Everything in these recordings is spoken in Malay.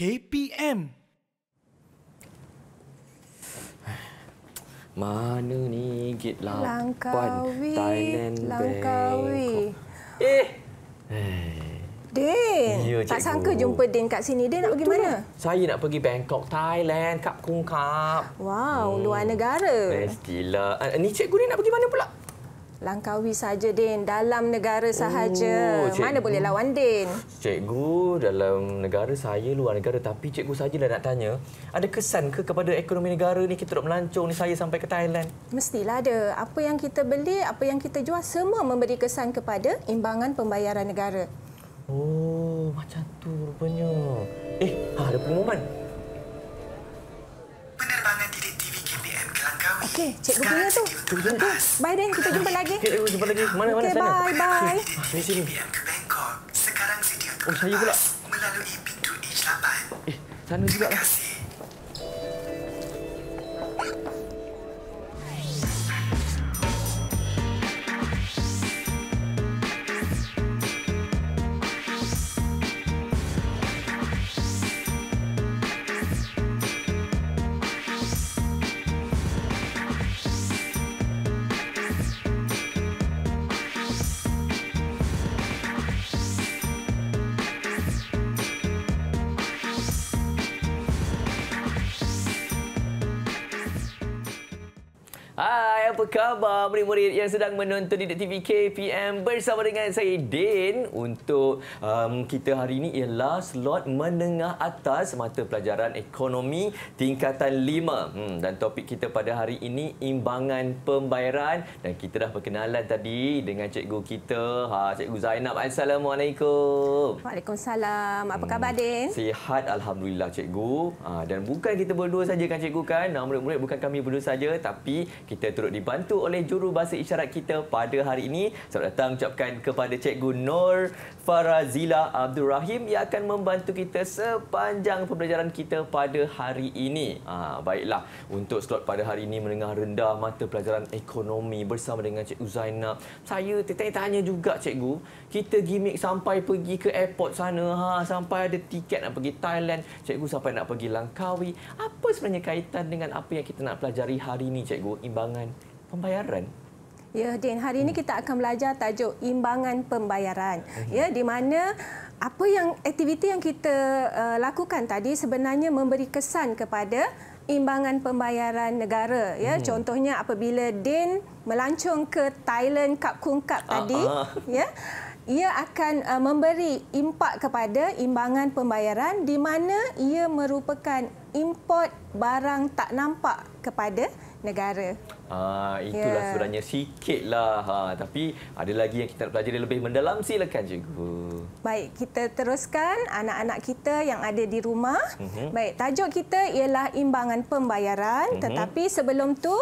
KPM. Mana ni git lapan Langkawi. Thailand Langkawi. Bangkok. Eh. Din, ya, tak cikgu. sangka jumpa Din kat sini. Din nak pergi mana? Lah. Saya nak pergi Bangkok, Thailand, Kap Kung Kap. Wow, hmm. luar negara. Mestilah. Ini ah, cikgu ni nak pergi mana pula? Langkawi saja Din, dalam negara sahaja. Oh, cikgu, Mana boleh lawan Din? Cikgu, dalam negara saya luar negara tapi cikgu dah nak tanya, ada kesan ke kepada ekonomi negara ni kita nak melancong ni saya sampai ke Thailand? Mestilah ada. Apa yang kita beli, apa yang kita jual semua memberi kesan kepada imbangan pembayaran negara. Oh, macam tu rupanya. Eh, ha, ada pengumuman. Okey, cek rupanya tu. Bye deh, kita jumpa lagi. Kita okay, jumpa lagi. Mana okay, mana sana? Bye bye. Okay. Ah, sini sini. Oh, saya pula. Melalui pintu 8 Eh, sana juga lah. Terima kasih. apa khabar murid-murid yang sedang menonton di TV KPM bersama dengan saya Din untuk um, kita hari ini ialah slot menengah atas mata pelajaran ekonomi tingkatan 5 hmm, dan topik kita pada hari ini imbangan pembayaran dan kita dah perkenalan tadi dengan cikgu kita ha, cikgu Zainab Assalamualaikum Waalaikumsalam apa hmm, khabar Din? Hmm, sihat Alhamdulillah cikgu ha, dan bukan kita berdua saja kan cikgu kan murid-murid bukan kami berdua saja tapi kita turut di dibantu oleh juru bahasa isyarat kita pada hari ini. Selamat datang ucapkan kepada Cikgu Nur Farazila Abdul Rahim yang akan membantu kita sepanjang pembelajaran kita pada hari ini. Ha, baiklah, untuk slot pada hari ini mendengar rendah mata pelajaran ekonomi bersama dengan Cikgu Zainab. Saya tanya-tanya juga Cikgu, kita gimmick sampai pergi ke airport sana, ha, sampai ada tiket nak pergi Thailand, Cikgu sampai nak pergi Langkawi. Apa sebenarnya kaitan dengan apa yang kita nak pelajari hari ini Cikgu? Imbangan pembayaran. Ya, Din. Hari ini hmm. kita akan belajar tajuk imbangan pembayaran. Hmm. Ya, di mana apa yang aktiviti yang kita uh, lakukan tadi sebenarnya memberi kesan kepada imbangan pembayaran negara. Ya, hmm. contohnya apabila Din melancung ke Thailand Kap Kung Cup tadi, uh-huh. ya, ia akan uh, memberi impak kepada imbangan pembayaran di mana ia merupakan import barang tak nampak kepada negara. Ah itulah yeah. sebenarnya sikitlah. Ha tapi ada lagi yang kita nak pelajari lebih mendalam silakan cikgu. Baik, kita teruskan anak-anak kita yang ada di rumah. Mm -hmm. Baik, tajuk kita ialah imbangan pembayaran mm -hmm. tetapi sebelum tu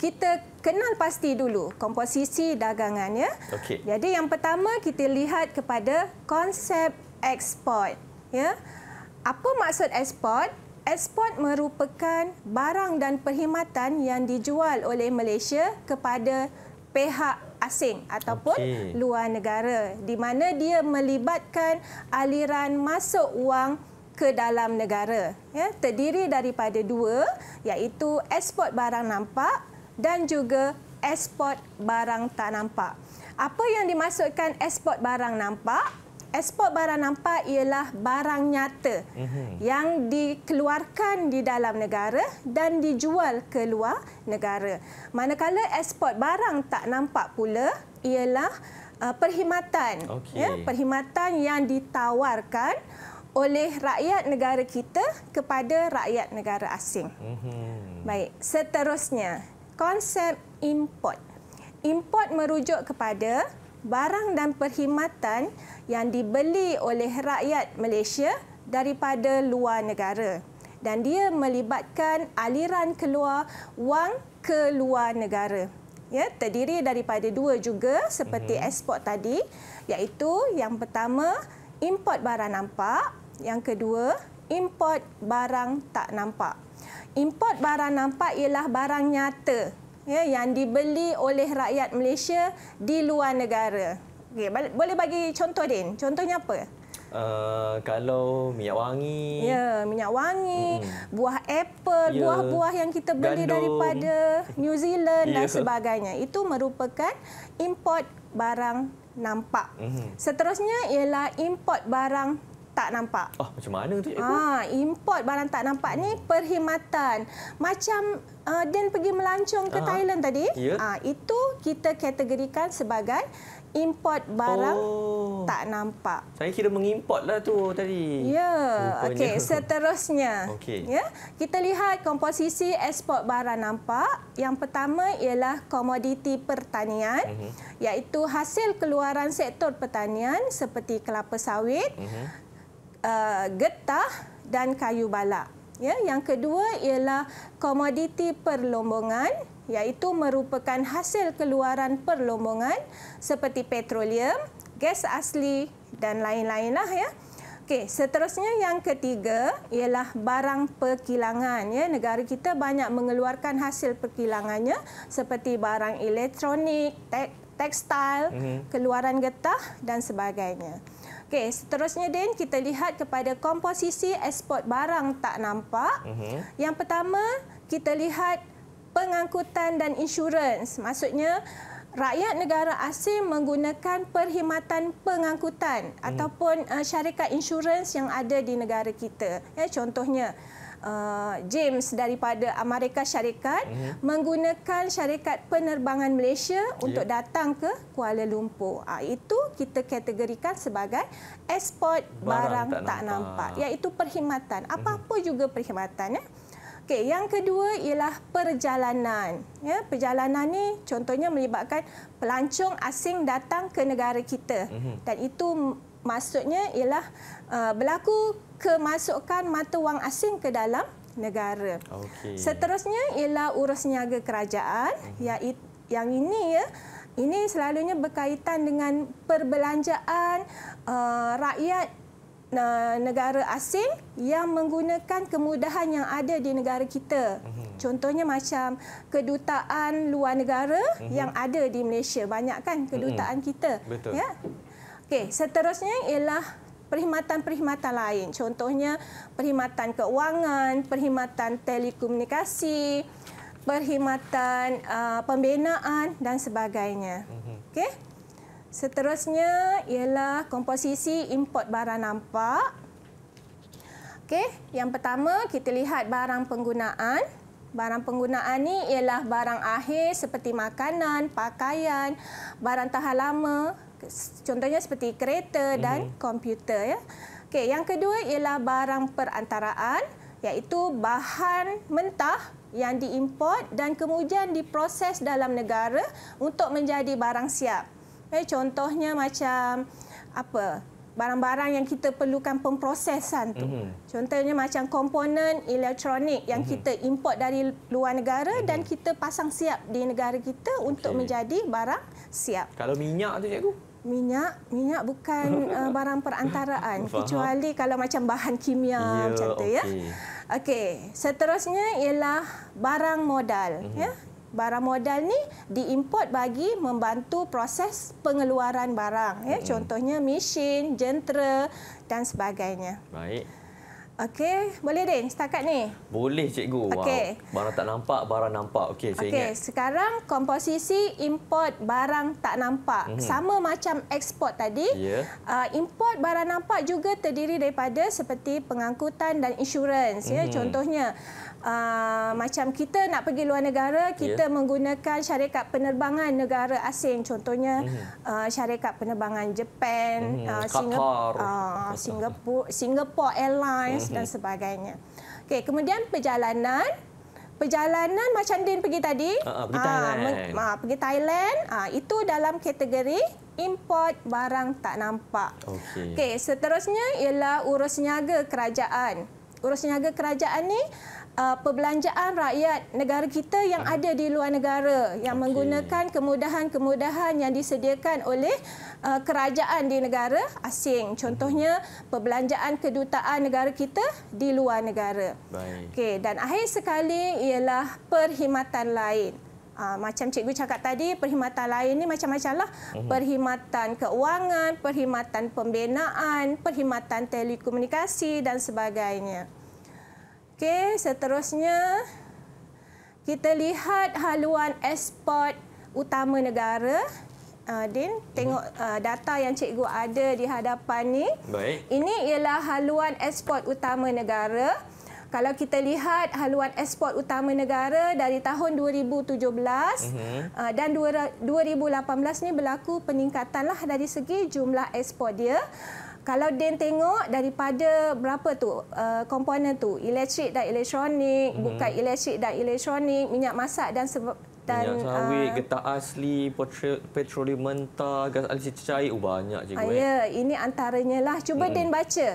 kita kenal pasti dulu komposisi dagangannya. Okay. Jadi yang pertama kita lihat kepada konsep ekspor ya. Apa maksud ekspor? Ekspor merupakan barang dan perkhidmatan yang dijual oleh Malaysia kepada pihak asing ataupun okay. luar negara di mana dia melibatkan aliran masuk wang ke dalam negara ya terdiri daripada dua iaitu ekspor barang nampak dan juga ekspor barang tak nampak apa yang dimaksudkan ekspor barang nampak Ekspor barang nampak ialah barang nyata mhm. yang dikeluarkan di dalam negara dan dijual ke luar negara. Manakala ekspor barang tak nampak pula ialah uh, perkhidmatan. Okay. Ya, perkhidmatan yang ditawarkan oleh rakyat negara kita kepada rakyat negara asing. Mhm. Baik, seterusnya konsep import. Import merujuk kepada barang dan perkhidmatan yang dibeli oleh rakyat Malaysia daripada luar negara dan dia melibatkan aliran keluar wang ke luar negara ya terdiri daripada dua juga seperti mm-hmm. ekspor tadi iaitu yang pertama import barang nampak yang kedua import barang tak nampak import barang nampak ialah barang nyata ya, yang dibeli oleh rakyat Malaysia di luar negara. Okay, boleh bagi contoh Din? Contohnya apa? Uh, kalau minyak wangi. Ya, minyak wangi, mm-mm. buah apple, ya, buah-buah yang kita beli gandum. daripada New Zealand dan ya. sebagainya. Itu merupakan import barang nampak. Mm-hmm. Seterusnya ialah import barang tak nampak. Oh, macam mana tu cikgu? Ha, import barang tak nampak ni perkhidmatan. Macam uh, ah, Dan pergi melancong ke uh -huh. Thailand tadi, yeah. Ya. ha, itu kita kategorikan sebagai import barang oh. tak nampak. Saya kira mengimportlah tu tadi. Ya, okey, seterusnya. Okay. Ya, kita lihat komposisi ekspor barang nampak. Yang pertama ialah komoditi pertanian, uh mhm. -huh. iaitu hasil keluaran sektor pertanian seperti kelapa sawit, uh mhm. -huh uh, getah dan kayu balak. Ya, yang kedua ialah komoditi perlombongan iaitu merupakan hasil keluaran perlombongan seperti petroleum, gas asli dan lain-lainlah ya. Okey, seterusnya yang ketiga ialah barang perkilangan ya. Negara kita banyak mengeluarkan hasil perkilangannya seperti barang elektronik, te- tekstil, mm-hmm. keluaran getah dan sebagainya. Okey, seterusnya Din, kita lihat kepada komposisi ekspor barang tak nampak. Mm -hmm. Yang pertama, kita lihat pengangkutan dan insurans. Maksudnya rakyat negara asing menggunakan perkhidmatan pengangkutan mm -hmm. ataupun uh, syarikat insurans yang ada di negara kita. Ya, contohnya, Uh, James daripada Amerika Syarikat mm -hmm. menggunakan syarikat penerbangan Malaysia yeah. untuk datang ke Kuala Lumpur. Ha, itu kita kategorikan sebagai ekspor barang, barang tak, tak nampak. nampak, iaitu perkhidmatan. Mhm. Apa-apa juga perkhidmatannya. Okay, yang kedua ialah perjalanan. Ya, perjalanan ni contohnya melibatkan pelancong asing datang ke negara kita. Mhm. Dan itu maksudnya ialah uh, berlaku kemasukan mata wang asing ke dalam negara. Okay. Seterusnya ialah urus niaga kerajaan uh-huh. Mhm. yang, yang ini ya. Ini selalunya berkaitan dengan perbelanjaan uh, rakyat uh, negara asing yang menggunakan kemudahan yang ada di negara kita. Uh-huh. Contohnya macam kedutaan luar negara uh-huh. yang ada di Malaysia. Banyak kan kedutaan uh-huh. kita. Betul. Ya. Okey, seterusnya ialah perkhidmatan-perkhidmatan lain. Contohnya perkhidmatan keuangan, perkhidmatan telekomunikasi, perkhidmatan uh, pembinaan dan sebagainya. Mhm. Okey. Seterusnya ialah komposisi import barang nampak. Okey, yang pertama kita lihat barang penggunaan. Barang penggunaan ni ialah barang akhir seperti makanan, pakaian, barang tahan lama, contohnya seperti kereta dan mm-hmm. komputer ya. Okey, yang kedua ialah barang perantaraan iaitu bahan mentah yang diimport dan kemudian diproses dalam negara untuk menjadi barang siap. Eh, contohnya macam apa? Barang-barang yang kita perlukan pemprosesan tu. Mm-hmm. Contohnya macam komponen elektronik yang mm-hmm. kita import dari luar negara mm-hmm. dan kita pasang siap di negara kita untuk menjadi barang siap. Kalau minyak tu cikgu? minyak minyak bukan uh, barang perantaraan Faham. kecuali kalau macam bahan kimia yeah, macam tu ya okey seterusnya ialah barang modal mm-hmm. ya barang modal ni diimport bagi membantu proses pengeluaran barang ya mm-hmm. contohnya mesin jentera dan sebagainya baik Okey, boleh deh, setakat ni? Boleh cikgu. Okay. Wow. Barang tak nampak, barang nampak. Okey, saya okay. ingat. Sekarang komposisi import barang tak nampak. Mm -hmm. Sama macam ekspor tadi. Yeah. Uh, import barang nampak juga terdiri daripada seperti pengangkutan dan insurans. Mm -hmm. ya. Mhm. Contohnya, Ah, macam kita nak pergi luar negara, kita yeah. menggunakan syarikat penerbangan negara asing. Contohnya mm-hmm. uh, syarikat penerbangan Japan, mm-hmm. uh, Singap- uh, Singapore, Singapore Airlines mm-hmm. dan mhm. sebagainya. Okay, kemudian perjalanan. Perjalanan macam Din pergi tadi, uh, pergi Thailand, men- uh, pergi Thailand uh, itu dalam kategori import barang tak nampak. Okey, okay, seterusnya ialah urus niaga kerajaan. Urus niaga kerajaan ni uh, perbelanjaan rakyat negara kita yang hmm. ada di luar negara yang okay. menggunakan kemudahan-kemudahan yang disediakan oleh uh, kerajaan di negara asing. Mhm. Contohnya perbelanjaan kedutaan negara kita di luar negara. Okey dan akhir sekali ialah perkhidmatan lain. Uh, macam cikgu cakap tadi perkhidmatan lain ni macam-macamlah hmm. perkhidmatan keuangan, perkhidmatan pembinaan, perkhidmatan telekomunikasi dan sebagainya. Okey, seterusnya kita lihat haluan ekspor utama negara. Ah, Din, tengok mhm. ah, data yang cikgu ada di hadapan ni. Baik. Ini ialah haluan ekspor utama negara. Kalau kita lihat haluan ekspor utama negara dari tahun 2017 uh -huh. dan 2018 ni berlaku peningkatanlah dari segi jumlah ekspor dia kalau Din tengok daripada berapa tu uh, komponen tu elektrik dan elektronik hmm. bukan elektrik dan elektronik minyak masak dan sebab dan minyak sawit, uh, getah asli, petroleum mentah, gas alisi cair, oh, banyak je. Uh, ah, eh. ya, ini antaranya lah. Cuba hmm. Din baca.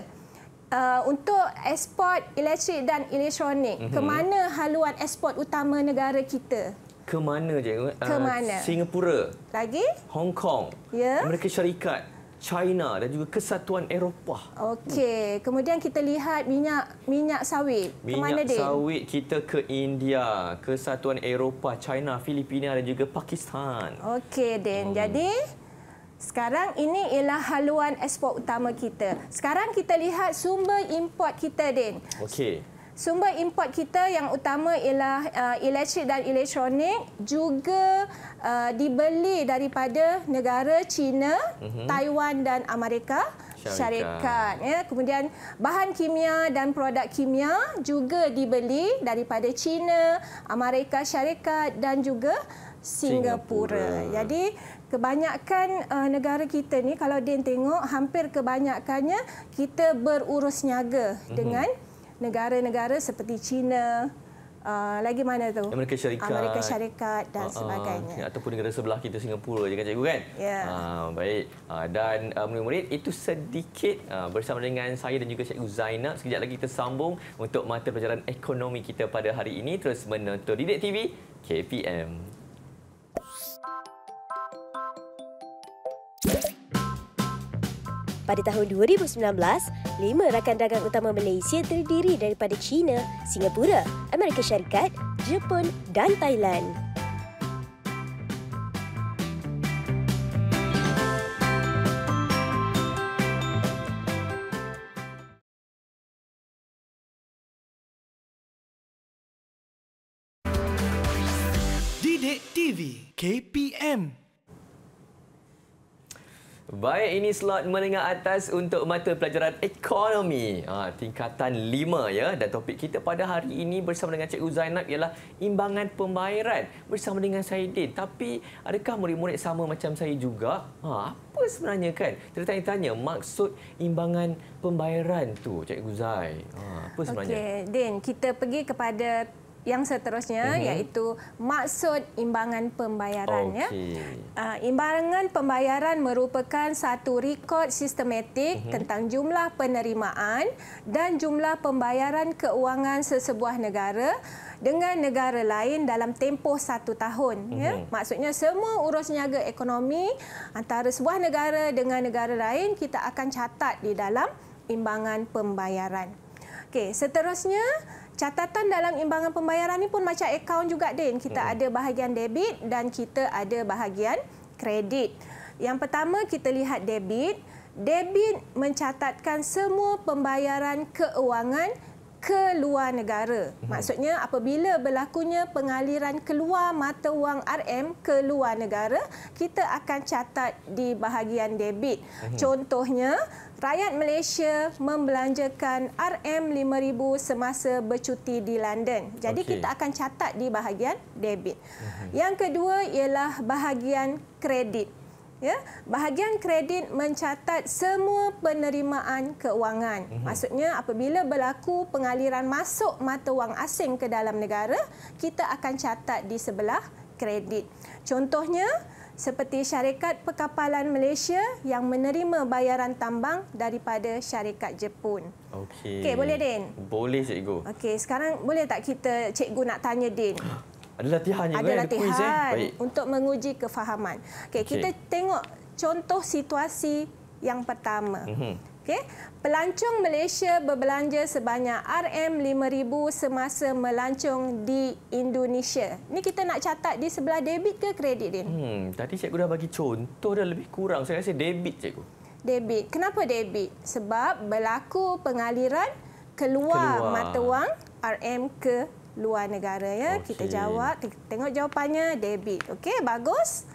Uh, untuk ekspor elektrik dan elektronik, mm-hmm. ke mana haluan ekspor utama negara kita? Ke mana, cikgu? Ke mana? Uh, Singapura. Lagi? Hong Kong. Ya. Yeah. Amerika Syarikat. China dan juga kesatuan Eropah. Okey, kemudian kita lihat minyak minyak sawit. Minyak ke mana dia? Minyak sawit kita ke India, kesatuan Eropah, China, Filipina dan juga Pakistan. Okey, Den. Hmm. Jadi sekarang ini ialah haluan ekspor utama kita. Sekarang kita lihat sumber import kita, Den. Okey sumber import kita yang utama ialah uh, elektrik dan elektronik juga uh, dibeli daripada negara China, uh-huh. Taiwan dan Amerika syarikat. syarikat ya. Kemudian bahan kimia dan produk kimia juga dibeli daripada China, Amerika Syarikat dan juga Singapura. Singapura. Jadi kebanyakan uh, negara kita ni kalau dia tengok hampir kebanyakannya kita berurus niaga mm-hmm. dengan negara-negara seperti China Uh, lagi mana tu? Amerika Syarikat. Amerika Syarikat dan uh, uh, sebagainya. Ataupun negara sebelah kita, Singapura je kan cikgu kan? Ya. Yeah. Uh, baik. Uh, dan uh, murid-murid, itu sedikit uh, bersama dengan saya dan juga cikgu Zainab. Sekejap lagi kita sambung untuk mata pelajaran ekonomi kita pada hari ini. Terus menonton Didik TV KPM. Pada tahun 2019, lima rakan dagang utama Malaysia terdiri daripada China, Singapura, Amerika Syarikat, Jepun dan Thailand. TV KPM Baik, ini slot menengah atas untuk mata pelajaran ekonomi ha, tingkatan 5 ya dan topik kita pada hari ini bersama dengan Cikgu Zainab ialah imbangan pembayaran bersama dengan Saidin. Tapi adakah murid-murid sama macam saya juga? Ha, apa sebenarnya kan? Tertanya-tanya maksud imbangan pembayaran tu Cikgu Zai. Ha, apa sebenarnya? Okey, Din, kita pergi kepada yang seterusnya uh mhm. -huh. iaitu maksud imbangan pembayaran. Okay. Ya. Uh, imbangan pembayaran merupakan satu rekod sistematik uh mhm. -huh. tentang jumlah penerimaan dan jumlah pembayaran keuangan sesebuah negara dengan negara lain dalam tempoh satu tahun. Uh -huh. ya. Mhm. Maksudnya semua urus niaga ekonomi antara sebuah negara dengan negara lain kita akan catat di dalam imbangan pembayaran. Okey, seterusnya catatan dalam imbangan pembayaran ni pun macam akaun juga Din. Kita hmm. ada bahagian debit dan kita ada bahagian kredit. Yang pertama kita lihat debit. Debit mencatatkan semua pembayaran keuangan ke luar negara. Mhm. Maksudnya apabila berlakunya pengaliran keluar mata wang RM ke luar negara, kita akan catat di bahagian debit. Mhm. Contohnya, rakyat Malaysia membelanjakan RM5,000 semasa bercuti di London. Jadi okay. kita akan catat di bahagian debit. Mhm. Yang kedua ialah bahagian kredit ya bahagian kredit mencatat semua penerimaan kewangan mhm. maksudnya apabila berlaku pengaliran masuk mata wang asing ke dalam negara kita akan catat di sebelah kredit contohnya seperti syarikat perkapalan Malaysia yang menerima bayaran tambang daripada syarikat Jepun. Okey. Okey, boleh Din? Boleh cikgu. Okey, sekarang boleh tak kita cikgu nak tanya Din? Ada latihan juga. Ada kan? latihan eh? ada untuk menguji kefahaman. Okey, okay. kita tengok contoh situasi yang pertama. Mhm. Okey, pelancong Malaysia berbelanja sebanyak RM5,000 semasa melancong di Indonesia. Ni kita nak catat di sebelah debit ke kredit, ni? Hmm, tadi cikgu dah bagi contoh dah lebih kurang. Saya rasa debit, cikgu. Debit. Kenapa debit? Sebab berlaku pengaliran keluar, keluar. mata wang RM ke luar negara ya. Okay. Kita jawab, tengok jawapannya debit. Okey, bagus.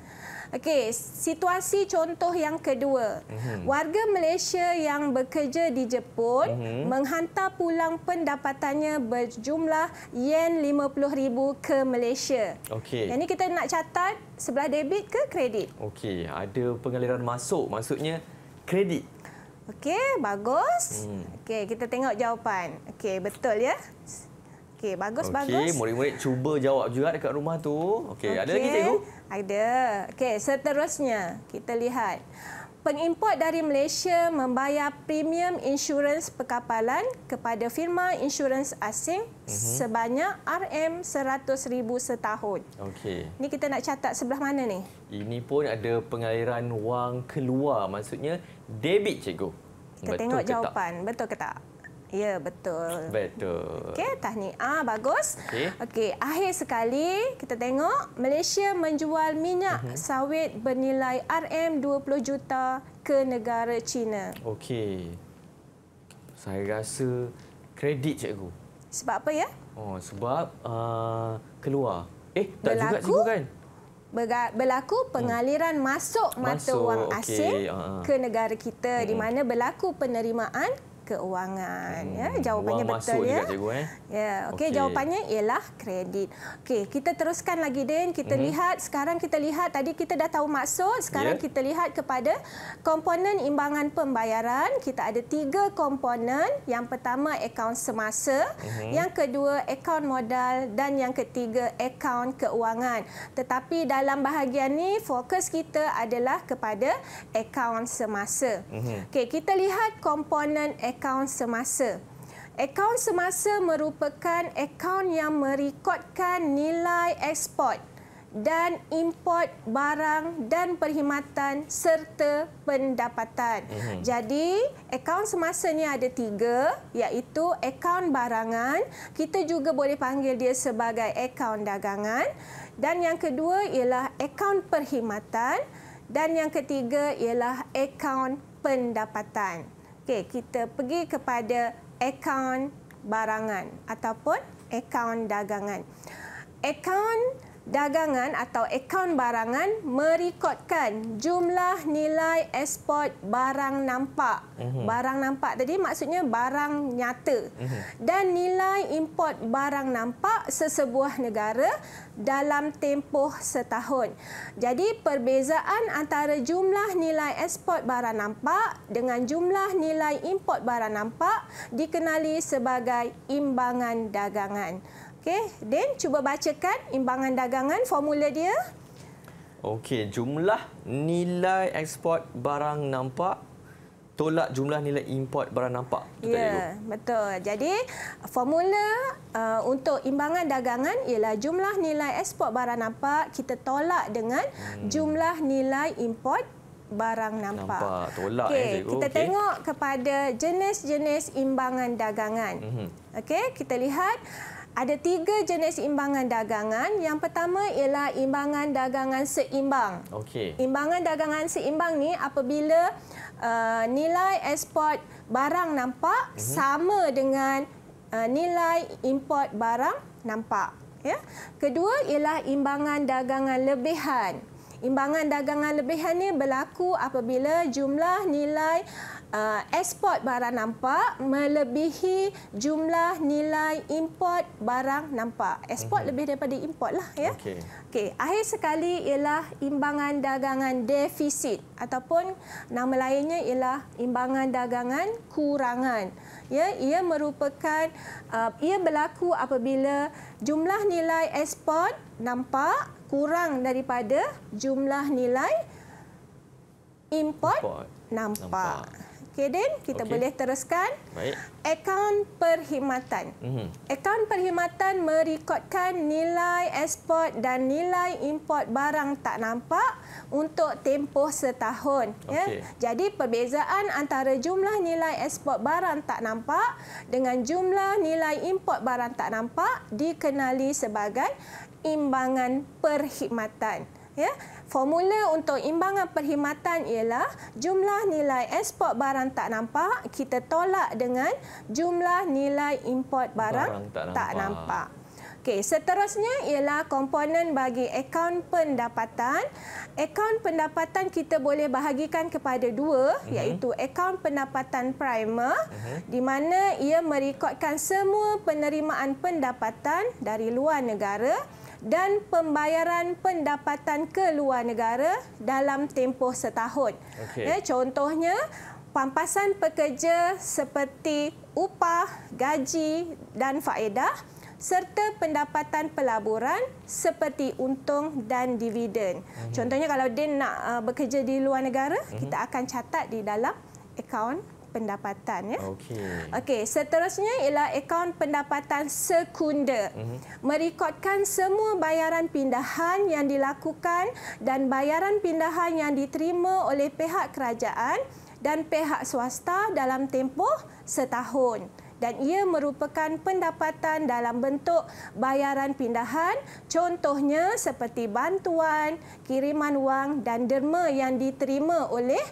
Okey, situasi contoh yang kedua. Mhm. Warga Malaysia yang bekerja di Jepun uh-huh. menghantar pulang pendapatannya berjumlah yen 50,000 ke Malaysia. Okey. Yang ini kita nak catat sebelah debit ke kredit? Okey, ada pengaliran masuk, maksudnya kredit. Okey, bagus. Hmm. Okey, kita tengok jawapan. Okey, betul ya? Okey, bagus okay, bagus. Okey, murid-murid cuba jawab juga dekat rumah tu. Okey, okay. ada lagi cikgu? Ada. Okey, seterusnya kita lihat. Pengimport dari Malaysia membayar premium insurans perkapalan kepada firma insurans asing mm -hmm. sebanyak RM100,000 setahun. Okey. Ini kita nak catat sebelah mana ni? Ini pun ada pengaliran wang keluar, maksudnya debit cikgu. Kita Betul tengok jawapan. Ke Betul ke tak? Ya, betul. Betul. Okey, tahniah. Bagus. Okey. Okey, akhir sekali kita tengok Malaysia menjual minyak uh mhm. -huh. sawit bernilai RM20 juta ke negara China. Okey. Saya rasa kredit cikgu. Sebab apa ya? Oh, sebab uh, keluar. Eh, tak berlaku, juga cikgu kan? Berlaku hmm. pengaliran hmm. masuk mata masuk, wang asing okay. uh -huh. ke negara kita hmm. di mana berlaku penerimaan keuangan. Ya. Hmm, ya, jawapannya wang betul ya. cikgu, eh? Ya, okey okay. jawapannya ialah kredit. Okey, kita teruskan lagi Din. Kita hmm. lihat sekarang kita lihat tadi kita dah tahu maksud, sekarang yeah. kita lihat kepada komponen imbangan pembayaran. Kita ada tiga komponen. Yang pertama akaun semasa, hmm. yang kedua akaun modal dan yang ketiga akaun keuangan. Tetapi dalam bahagian ni fokus kita adalah kepada akaun semasa. Hmm. Okey, kita lihat komponen akaun semasa. Akaun semasa merupakan akaun yang merekodkan nilai ekspor dan import barang dan perkhidmatan serta pendapatan. Mm-hmm. Jadi, akaun semasa ni ada tiga iaitu akaun barangan, kita juga boleh panggil dia sebagai akaun dagangan dan yang kedua ialah akaun perkhidmatan dan yang ketiga ialah akaun pendapatan. Okey, kita pergi kepada akaun barangan ataupun akaun dagangan. Akaun dagangan atau akaun barangan merekodkan jumlah nilai ekspor barang nampak. Uh-huh. Barang nampak tadi maksudnya barang nyata. Uh-huh. Dan nilai import barang nampak sesebuah negara dalam tempoh setahun. Jadi perbezaan antara jumlah nilai ekspor barang nampak dengan jumlah nilai import barang nampak dikenali sebagai imbangan dagangan. Okey, Din cuba bacakan imbangan dagangan formula dia. Okey, jumlah nilai ekspor barang nampak tolak jumlah nilai import barang nampak. Ya, yeah, betul. Jadi, formula uh, untuk imbangan dagangan ialah jumlah nilai ekspor barang nampak kita tolak dengan hmm. jumlah nilai import barang nampak. Nampak, tolak okay, eh, Kita okay. tengok kepada jenis-jenis imbangan dagangan. Mm -hmm. Okey, kita lihat ada tiga jenis imbangan dagangan. Yang pertama ialah imbangan dagangan seimbang. Okey. Imbangan dagangan seimbang ni apabila uh, nilai ekspor barang nampak mm -hmm. sama dengan uh, nilai import barang nampak. Ya. Kedua ialah imbangan dagangan lebihan. Imbangan dagangan lebihan ni berlaku apabila jumlah nilai uh, uh, ekspor barang nampak melebihi jumlah nilai import barang nampak. Ekspor mm -hmm. lebih daripada import lah ya. Okey. Okey, akhir sekali ialah imbangan dagangan defisit ataupun nama lainnya ialah imbangan dagangan kurangan. Ya, ia merupakan uh, ia berlaku apabila jumlah nilai ekspor nampak kurang daripada jumlah nilai import, import. nampak. nampak. Okey, Din. Kita okay. boleh teruskan. Baik. Akaun perkhidmatan. Mhm. Akaun perkhidmatan merekodkan nilai ekspor dan nilai import barang tak nampak untuk tempoh setahun. Okay. Ya. Jadi, perbezaan antara jumlah nilai ekspor barang tak nampak dengan jumlah nilai import barang tak nampak dikenali sebagai imbangan perkhidmatan. Ya? Formula untuk imbangan perkhidmatan ialah jumlah nilai ekspor barang tak nampak kita tolak dengan jumlah nilai import barang, barang tak, tak nampak. nampak. Okey, seterusnya ialah komponen bagi akaun pendapatan. Akaun pendapatan kita boleh bahagikan kepada dua uh-huh. iaitu akaun pendapatan primer uh-huh. di mana ia merekodkan semua penerimaan pendapatan dari luar negara dan pembayaran pendapatan ke luar negara dalam tempoh setahun. Okay. Ya, contohnya, pampasan pekerja seperti upah, gaji dan faedah serta pendapatan pelaburan seperti untung dan dividen. Mhm. Contohnya kalau Din nak uh, bekerja di luar negara, mm -hmm. kita akan catat di dalam akaun pendapatan ya. Okey. Okey, seterusnya ialah akaun pendapatan sekunder, Uh mhm. -huh. Merekodkan semua bayaran pindahan yang dilakukan dan bayaran pindahan yang diterima oleh pihak kerajaan dan pihak swasta dalam tempoh setahun dan ia merupakan pendapatan dalam bentuk bayaran pindahan contohnya seperti bantuan, kiriman wang dan derma yang diterima oleh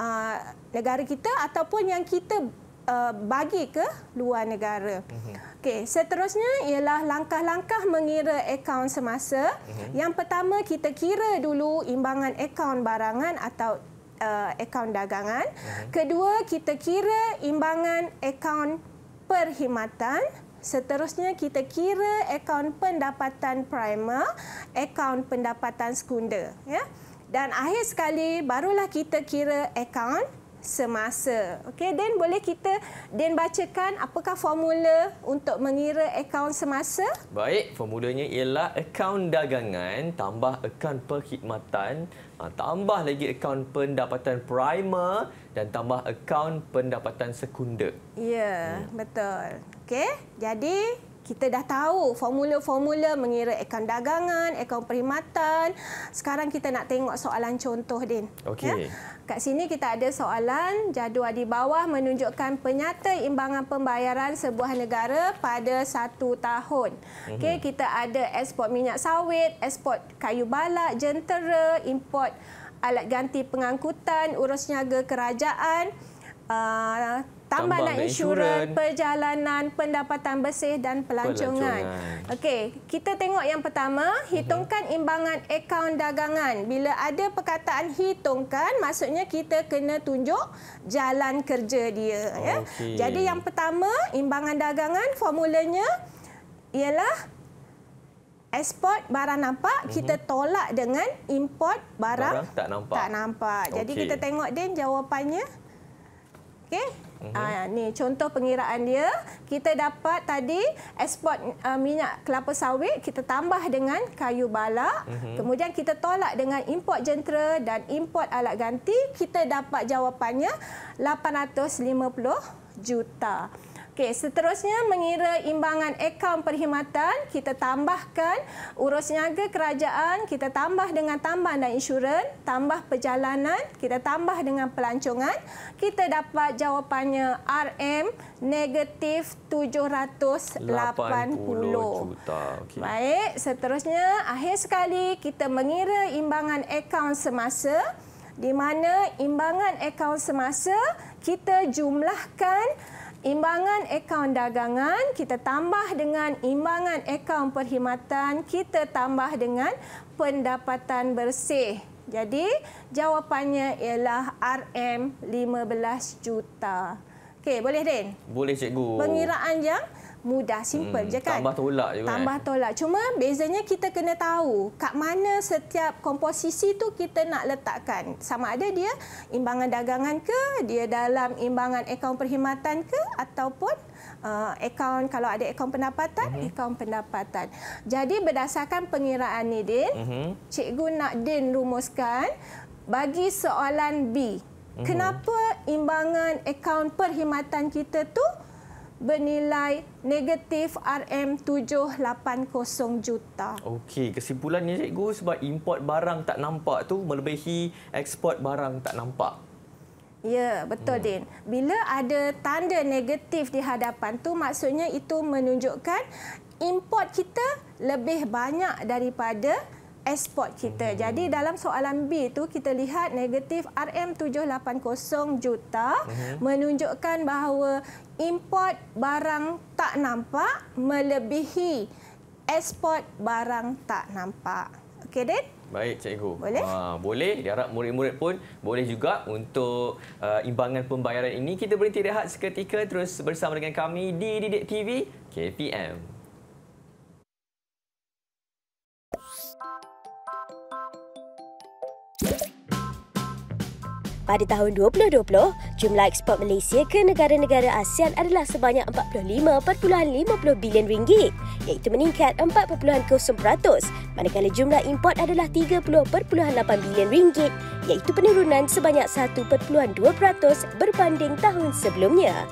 Uh, negara kita ataupun yang kita uh, bagi ke luar negara. Uh-huh. Okey, seterusnya ialah langkah-langkah mengira akaun semasa. Uh-huh. Yang pertama kita kira dulu imbangan akaun barangan atau uh, akaun dagangan. Uh-huh. Kedua, kita kira imbangan akaun perkhidmatan. Seterusnya kita kira akaun pendapatan primer, akaun pendapatan sekunder, ya. Yeah dan akhir sekali barulah kita kira akaun semasa. Okey, then boleh kita then bacakan apakah formula untuk mengira akaun semasa? Baik, formulanya ialah akaun dagangan tambah akaun perkhidmatan ha, tambah lagi akaun pendapatan prima dan tambah akaun pendapatan sekunder. Ya, yeah, hmm. betul. Okey, jadi kita dah tahu formula-formula mengira akaun dagangan, akaun perkhidmatan. Sekarang kita nak tengok soalan contoh Din. Okay. Ya? Kat sini kita ada soalan jadual di bawah menunjukkan penyata imbangan pembayaran sebuah negara pada satu tahun. Okay. Mhm. kita ada ekspor minyak sawit, ekspor kayu balak, jentera, import alat ganti pengangkutan, urus niaga kerajaan, uh, tambahan, tambahan insurans, perjalanan, pendapatan bersih dan pelancongan. pelancongan. Okey, kita tengok yang pertama, hitungkan mhm. imbangan akaun dagangan. Bila ada perkataan hitungkan, maksudnya kita kena tunjuk jalan kerja dia. Okay. Ya. Jadi yang pertama, imbangan dagangan, formulanya ialah Export barang nampak, mhm. kita tolak dengan import barang, barang tak, nampak. tak nampak. Jadi kita tengok, Din, jawapannya. Okey. Uh, ni contoh pengiraan dia kita dapat tadi ekspor uh, ah, minyak kelapa sawit kita tambah dengan kayu balak uh mhm. -huh. kemudian kita tolak dengan import jentera dan import alat ganti kita dapat jawapannya 850 juta. Okey, seterusnya mengira imbangan akaun perkhidmatan, kita tambahkan urus niaga kerajaan, kita tambah dengan tambahan dan insurans, tambah perjalanan, kita tambah dengan pelancongan, kita dapat jawapannya RM negatif 780 juta. Okay. Baik, seterusnya akhir sekali kita mengira imbangan akaun semasa di mana imbangan akaun semasa kita jumlahkan imbangan akaun dagangan kita tambah dengan imbangan akaun perkhidmatan kita tambah dengan pendapatan bersih. Jadi jawapannya ialah RM15 juta. Okey, boleh Din? Boleh cikgu. Pengiraan yang mudah, simple hmm, je kan. Tambah tolak juga. Tambah eh. tolak. Cuma bezanya kita kena tahu kat mana setiap komposisi tu kita nak letakkan. Sama ada dia imbangan dagangan ke, dia dalam imbangan akaun perkhidmatan ke ataupun uh, akaun kalau ada akaun pendapatan, uh-huh. akaun pendapatan. Jadi berdasarkan pengiraan ni Din, uh-huh. cikgu nak Din rumuskan bagi soalan B. Mhm. Kenapa imbangan akaun perkhidmatan kita tu uh, bernilai negatif RM780 juta. Okey, kesimpulannya cikgu sebab import barang tak nampak tu melebihi ekspor barang tak nampak. Ya, betul hmm. Din. Bila ada tanda negatif di hadapan tu maksudnya itu menunjukkan import kita lebih banyak daripada ekspor kita. Hmm. Jadi dalam soalan B tu kita lihat negatif RM780 juta hmm. menunjukkan bahawa import barang tak nampak melebihi ekspor barang tak nampak. Okey, Den? Baik, cikgu. Boleh? Ha, boleh. Diharap murid-murid pun boleh juga untuk uh, imbangan pembayaran ini. Kita berhenti rehat seketika terus bersama dengan kami di Didik TV KPM. Pada tahun 2020, jumlah ekspor Malaysia ke negara-negara ASEAN adalah sebanyak 45.50 bilion ringgit, iaitu meningkat 4.0%, manakala jumlah import adalah 30.8 bilion ringgit, iaitu penurunan sebanyak 1.2% berbanding tahun sebelumnya.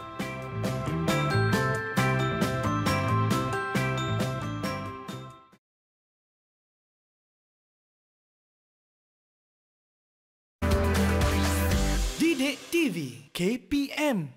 KPM.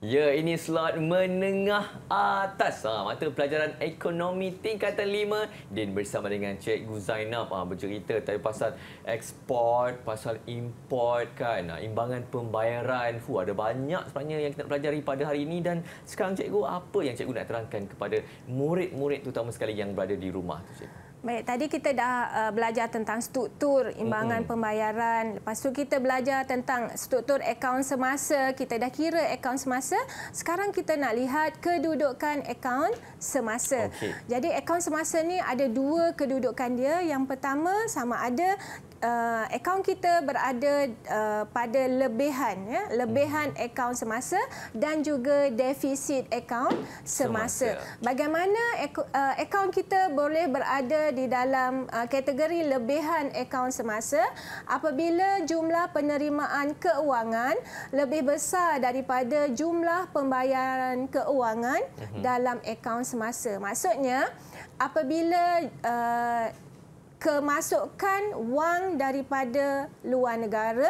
Ya, ini slot menengah atas. Ha, mata pelajaran ekonomi tingkatan lima dan bersama dengan Cikgu Zainab ha, bercerita tentang pasal ekspor, pasal import kan. Ha, imbangan pembayaran. Fu ada banyak sebenarnya yang kita nak pelajari pada hari ini dan sekarang Cikgu apa yang Cikgu nak terangkan kepada murid-murid terutama sekali yang berada di rumah cik. Baik, tadi kita dah uh, belajar tentang struktur imbangan mm -hmm. pembayaran. Lepas tu kita belajar tentang struktur akaun semasa. Kita dah kira akaun semasa. Sekarang kita nak lihat kedudukan akaun semasa. Okay. Jadi akaun semasa ni ada dua kedudukan dia. Yang pertama sama ada uh, akaun kita berada uh, pada lebihan ya, lebihan mm -hmm. akaun semasa dan juga defisit akaun semasa. semasa. Bagaimana uh, akaun kita boleh berada di dalam uh, kategori lebihan akaun semasa apabila jumlah penerimaan keuangan lebih besar daripada jumlah pembayaran keuangan mhm. dalam akaun semasa. Maksudnya apabila uh, kemasukan wang daripada luar negara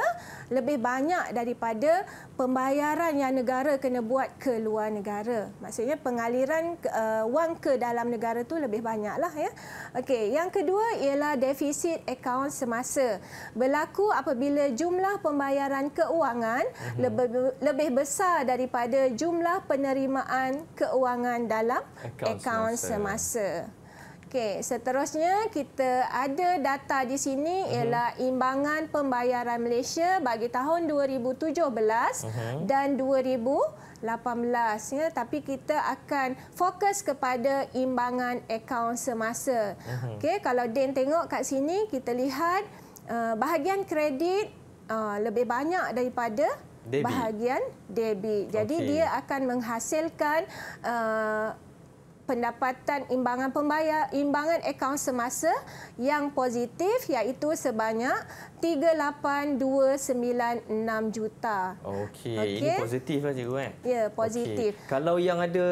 lebih banyak daripada pembayaran yang negara kena buat ke luar negara. Maksudnya pengaliran uh, wang ke dalam negara tu lebih banyaklah ya. Okey, yang kedua ialah defisit akaun semasa. Berlaku apabila jumlah pembayaran keuangan mm-hmm. lebih lebih besar daripada jumlah penerimaan keuangan dalam akaun semasa. semasa. Okey, seterusnya kita ada data di sini mhm. ialah imbangan pembayaran Malaysia bagi tahun 2017 uh-huh. Mhm. dan 2018 ya, tapi kita akan fokus kepada imbangan akaun semasa. Mhm. Okey, kalau Din tengok kat sini kita lihat uh, bahagian kredit uh, lebih banyak daripada debit. bahagian debit. Jadi okay. dia akan menghasilkan uh, pendapatan imbangan pembayar imbangan akaun semasa yang positif iaitu sebanyak 38296 juta. Okey, okay. ini positif saja, lah, cikgu kan? Ya, positif. Okay. Kalau yang ada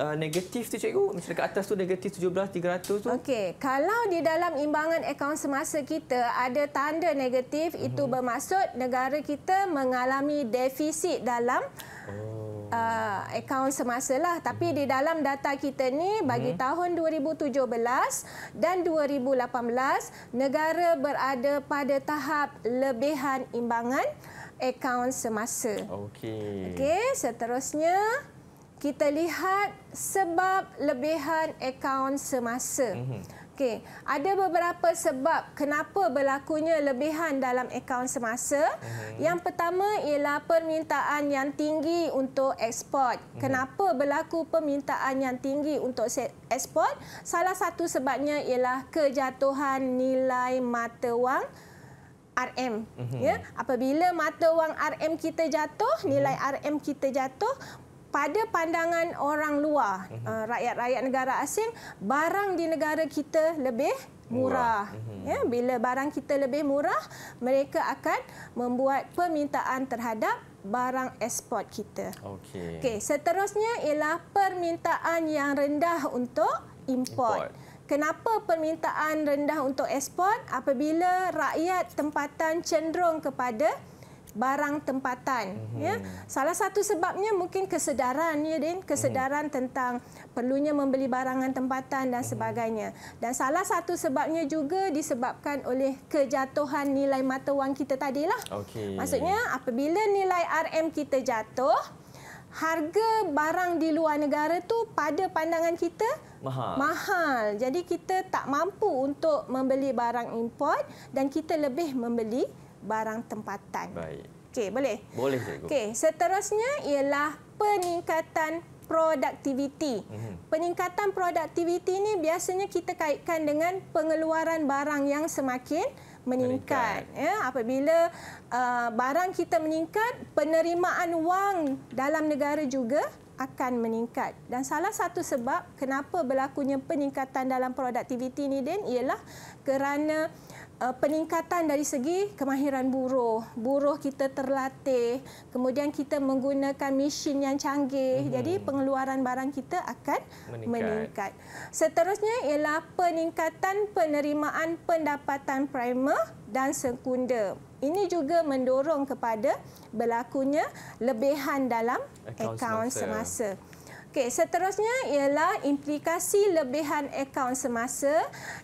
uh, negatif tu cikgu, mesti dekat atas tu negatif 17300 tu. Okey, kalau di dalam imbangan akaun semasa kita ada tanda negatif, hmm. itu mhm. bermaksud negara kita mengalami defisit dalam oh uh, akaun semasa lah. Tapi di dalam data kita ni bagi hmm. tahun 2017 dan 2018 negara berada pada tahap lebihan imbangan akaun semasa. Okey. Okey, seterusnya kita lihat sebab lebihan akaun semasa. Hmm. Okey, ada beberapa sebab kenapa berlakunya lebihan dalam akaun semasa. Uh mhm. -huh. Yang pertama ialah permintaan yang tinggi untuk ekspor. Uh mhm. -huh. Kenapa berlaku permintaan yang tinggi untuk ekspor? Salah satu sebabnya ialah kejatuhan nilai mata wang RM. Uh mhm. -huh. Ya, apabila mata wang RM kita jatuh, nilai uh -huh. RM kita jatuh, pada pandangan orang luar, mhm. uh, rakyat-rakyat uh, negara asing, barang di negara kita lebih murah. murah. Mhm. Ya, bila barang kita lebih murah, mereka akan membuat permintaan terhadap barang ekspor kita. Okey. Okey, seterusnya ialah permintaan yang rendah untuk import. import. Kenapa permintaan rendah untuk ekspor apabila rakyat tempatan cenderung kepada barang tempatan mm-hmm. ya salah satu sebabnya mungkin kesedaran ya Din kesedaran mm-hmm. tentang perlunya membeli barangan tempatan dan mhm. sebagainya dan salah satu sebabnya juga disebabkan oleh kejatuhan nilai mata wang kita tadilah okay. maksudnya apabila nilai RM kita jatuh harga barang di luar negara tu pada pandangan kita mahal. mahal jadi kita tak mampu untuk membeli barang import dan kita lebih membeli barang tempatan. Baik. Okey, boleh? Boleh, Cikgu. Okey, seterusnya ialah peningkatan produktiviti. Mhm. Peningkatan produktiviti ini biasanya kita kaitkan dengan pengeluaran barang yang semakin meningkat. meningkat. Ya, apabila uh, barang kita meningkat, penerimaan wang dalam negara juga akan meningkat. Dan salah satu sebab kenapa berlakunya peningkatan dalam produktiviti ini, Din, ialah kerana uh, peningkatan dari segi kemahiran buruh. Buruh kita terlatih, kemudian kita menggunakan mesin yang canggih. Mm-hmm. Jadi pengeluaran barang kita akan meningkat. meningkat. Seterusnya ialah peningkatan penerimaan pendapatan primer dan sekunder. Ini juga mendorong kepada berlakunya lebihan dalam akaun semasa. semasa. Okey, seterusnya ialah implikasi lebihan akaun semasa.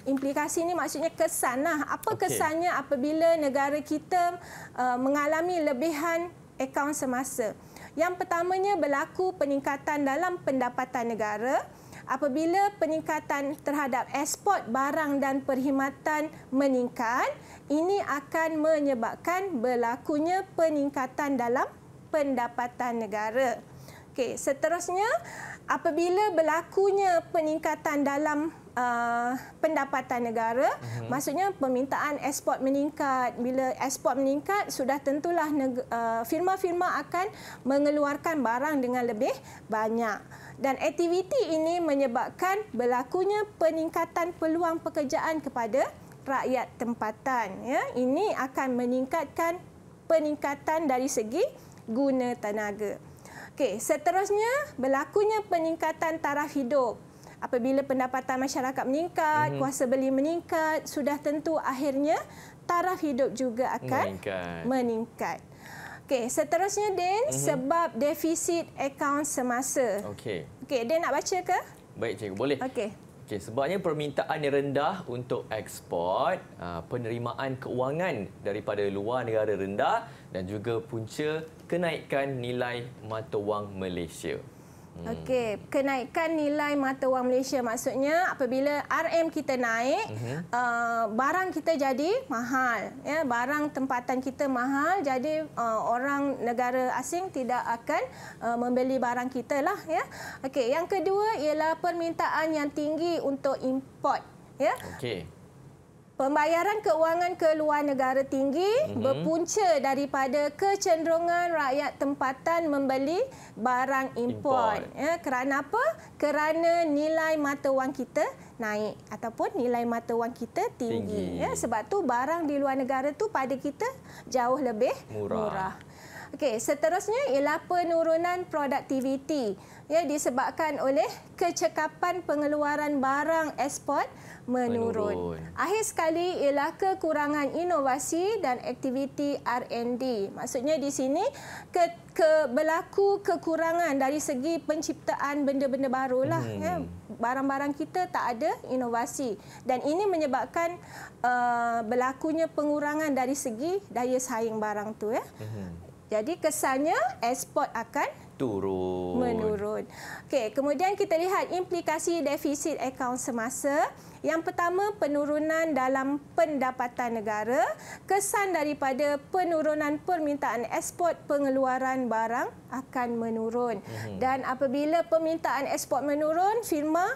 Implikasi ini maksudnya kesanlah. Apa okay. kesannya apabila negara kita uh, mengalami lebihan akaun semasa? Yang pertamanya berlaku peningkatan dalam pendapatan negara. Apabila peningkatan terhadap ekspor barang dan perkhidmatan meningkat, ini akan menyebabkan berlakunya peningkatan dalam pendapatan negara. Okey, seterusnya apabila berlakunya peningkatan dalam Uh, pendapatan negara uh mhm. -huh. maksudnya permintaan ekspor meningkat bila ekspor meningkat sudah tentulah uh, firma-firma uh, akan mengeluarkan barang dengan lebih banyak dan aktiviti ini menyebabkan berlakunya peningkatan peluang pekerjaan kepada rakyat tempatan ya ini akan meningkatkan peningkatan dari segi guna tenaga Okey, seterusnya berlakunya peningkatan taraf hidup. Apabila pendapatan masyarakat meningkat, hmm. kuasa beli meningkat, sudah tentu akhirnya taraf hidup juga akan meningkat. meningkat. Okey, seterusnya Din, hmm. sebab defisit akaun semasa. Okey. Okey, Din nak baca ke? Baik, cikgu. Boleh. Okey. Okay, sebabnya permintaan yang rendah untuk ekspor, ah, penerimaan keuangan daripada luar negara rendah dan juga punca kenaikan nilai mata wang Malaysia. Hmm. Okey, kenaikan nilai mata wang Malaysia maksudnya apabila RM kita naik, uh mhm. -huh. uh, barang kita jadi mahal. Ya, barang tempatan kita mahal, jadi uh, orang negara asing tidak akan uh, membeli barang kita lah. Ya, okey. Yang kedua ialah permintaan yang tinggi untuk import. Ya. Okey. Pembayaran keuangan ke luar negara tinggi mhm. berpunca daripada kecenderungan rakyat tempatan membeli barang import. import. Ya, kerana apa? Kerana nilai mata wang kita naik ataupun nilai mata wang kita tinggi. tinggi. Ya, sebab tu barang di luar negara tu pada kita jauh lebih murah. murah. Okey, seterusnya ialah penurunan produktiviti ya disebabkan oleh kecekapan pengeluaran barang ekspor menurun. menurun. Akhir sekali ialah kekurangan inovasi dan aktiviti R&D. Maksudnya di sini ke, ke berlaku kekurangan dari segi penciptaan benda-benda baru lah. Hmm. ya. Barang-barang kita tak ada inovasi dan ini menyebabkan uh, berlakunya pengurangan dari segi daya saing barang tu ya. Hmm. Jadi kesannya ekspor akan turun. Menurun. Okey, kemudian kita lihat implikasi defisit akaun semasa. Yang pertama, penurunan dalam pendapatan negara. Kesan daripada penurunan permintaan ekspor pengeluaran barang akan menurun. Mhm. Dan apabila permintaan ekspor menurun, firma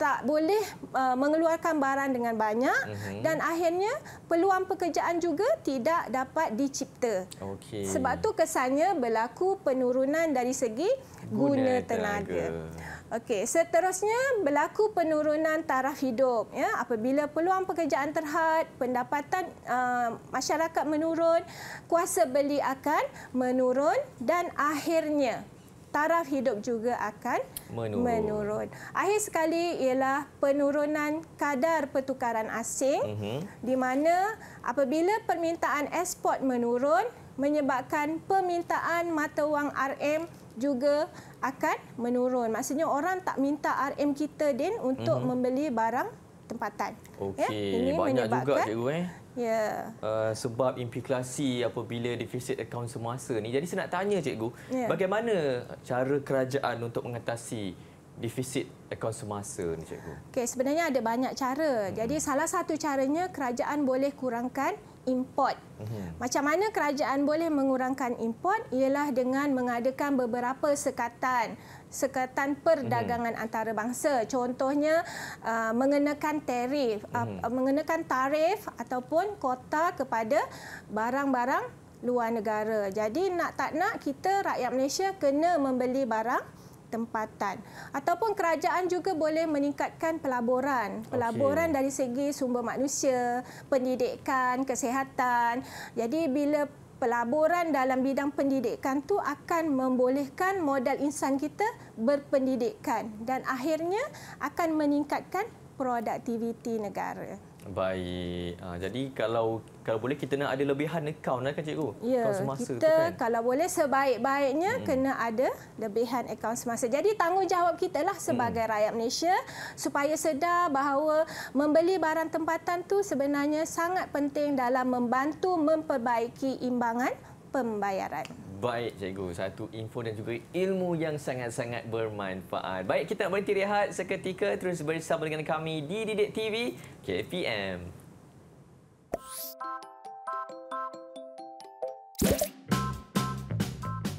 tak boleh uh, mengeluarkan barang dengan banyak mm-hmm. dan akhirnya peluang pekerjaan juga tidak dapat dicipta. Okay. Sebab tu kesannya berlaku penurunan dari segi guna tenaga. Okey, seterusnya berlaku penurunan taraf hidup ya apabila peluang pekerjaan terhad, pendapatan uh, masyarakat menurun, kuasa beli akan menurun dan akhirnya taraf hidup juga akan menurun. menurun. Akhir sekali ialah penurunan kadar pertukaran asing mm -hmm. di mana apabila permintaan ekspor menurun menyebabkan permintaan mata wang RM juga akan menurun. Maksudnya orang tak minta RM kita din untuk mm -hmm. membeli barang tempatan. Ya, Okey, ya, banyak juga cikgu eh yeah. uh, sebab implikasi apabila defisit akaun semasa ni. Jadi saya nak tanya cikgu, yeah. bagaimana cara kerajaan untuk mengatasi defisit akaun semasa ni cikgu? Okay, sebenarnya ada banyak cara. Hmm. Jadi salah satu caranya kerajaan boleh kurangkan import. Mhm. Macam mana kerajaan boleh mengurangkan import ialah dengan mengadakan beberapa sekatan sekatan perdagangan mhm. antarabangsa. Contohnya uh, mengenakan tarif, uh, mhm. mengenakan tarif ataupun kota kepada barang-barang luar negara. Jadi nak tak nak kita rakyat Malaysia kena membeli barang tempatan ataupun kerajaan juga boleh meningkatkan pelaburan pelaburan okay. dari segi sumber manusia pendidikan kesihatan jadi bila pelaburan dalam bidang pendidikan tu akan membolehkan modal insan kita berpendidikan dan akhirnya akan meningkatkan produktiviti negara baik ah, jadi kalau kalau boleh kita nak ada lebihan account akaun lah kan cikgu? Ya, semasa kita tu, kan? kalau boleh sebaik-baiknya hmm. kena ada lebihan account semasa. Jadi tanggungjawab kita lah sebagai hmm. rakyat Malaysia supaya sedar bahawa membeli barang tempatan tu sebenarnya sangat penting dalam membantu memperbaiki imbangan pembayaran. Baik cikgu, satu info dan juga ilmu yang sangat-sangat bermanfaat. Baik kita nak berhenti rehat seketika terus bersama dengan kami di Didik TV KPM.